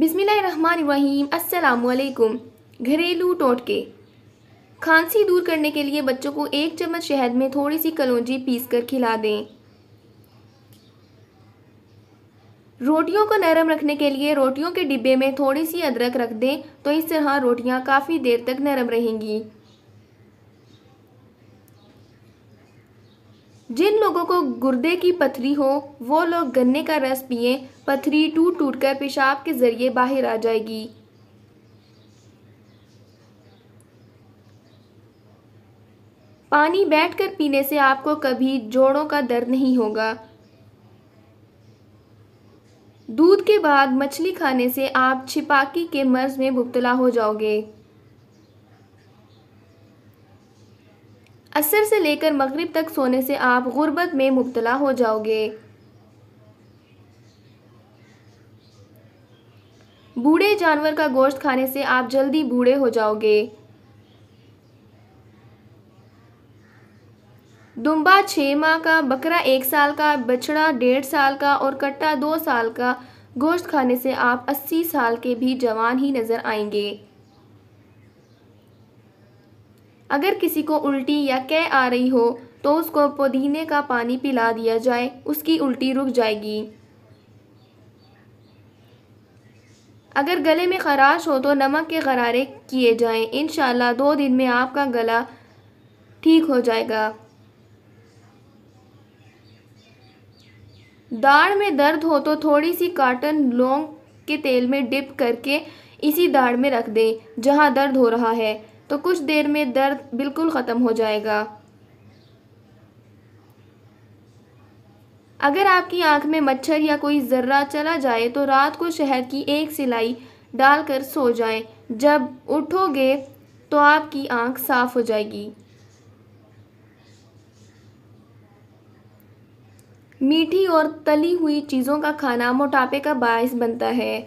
बिसमीम अल्लाम घरेलू टोटके खांसी दूर करने के लिए बच्चों को एक चम्मच शहद में थोड़ी सी कलौजी पीस कर खिला दें रोटियों को नरम रखने के लिए रोटियों के डिब्बे में थोड़ी सी अदरक रख दें तो इस तरह रोटियां काफ़ी देर तक नरम रहेंगी जिन लोगों को गुर्दे की पथरी हो वो लोग गन्ने का रस पिए पथरी टूट टूट कर पेशाब के ज़रिए बाहर आ जाएगी पानी बैठकर पीने से आपको कभी जोड़ों का दर्द नहीं होगा दूध के बाद मछली खाने से आप छिपाकी के मर्ज में मुबतला हो जाओगे असर से लेकर मगरिब तक सोने से आप गुर्बत में मुबतला हो जाओगे बूढ़े जानवर का गोश्त खाने से आप जल्दी बूढ़े हो जाओगे दुम्बा छः माह का बकरा एक साल का बछड़ा डेढ़ साल का और कट्टा दो साल का गोश्त खाने से आप अस्सी साल के भी जवान ही नज़र आएंगे अगर किसी को उल्टी या कै आ रही हो तो उसको पुदीने का पानी पिला दिया जाए उसकी उल्टी रुक जाएगी अगर गले में खराश हो तो नमक के गरारे किए जाएं इन दो दिन में आपका गला ठीक हो जाएगा दाढ़ में दर्द हो तो थोड़ी सी काटन लौंग के तेल में डिप करके इसी दाढ़ में रख दें जहाँ दर्द हो रहा है तो कुछ देर में दर्द बिल्कुल ख़त्म हो जाएगा अगर आपकी आंख में मच्छर या कोई ज़र्रा चला जाए तो रात को शहद की एक सिलाई डालकर सो जाएं। जब उठोगे तो आपकी आंख साफ हो जाएगी मीठी और तली हुई चीज़ों का खाना मोटापे का बायस बनता है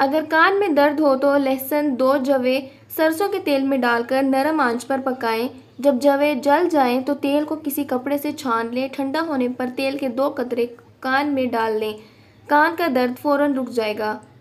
अगर कान में दर्द हो तो लहसुन दो जवे सरसों के तेल में डालकर नरम आंच पर पकाएं जब जवे जल जाएं तो तेल को किसी कपड़े से छान लें ठंडा होने पर तेल के दो कतरे कान में डाल लें कान का दर्द फौरन रुक जाएगा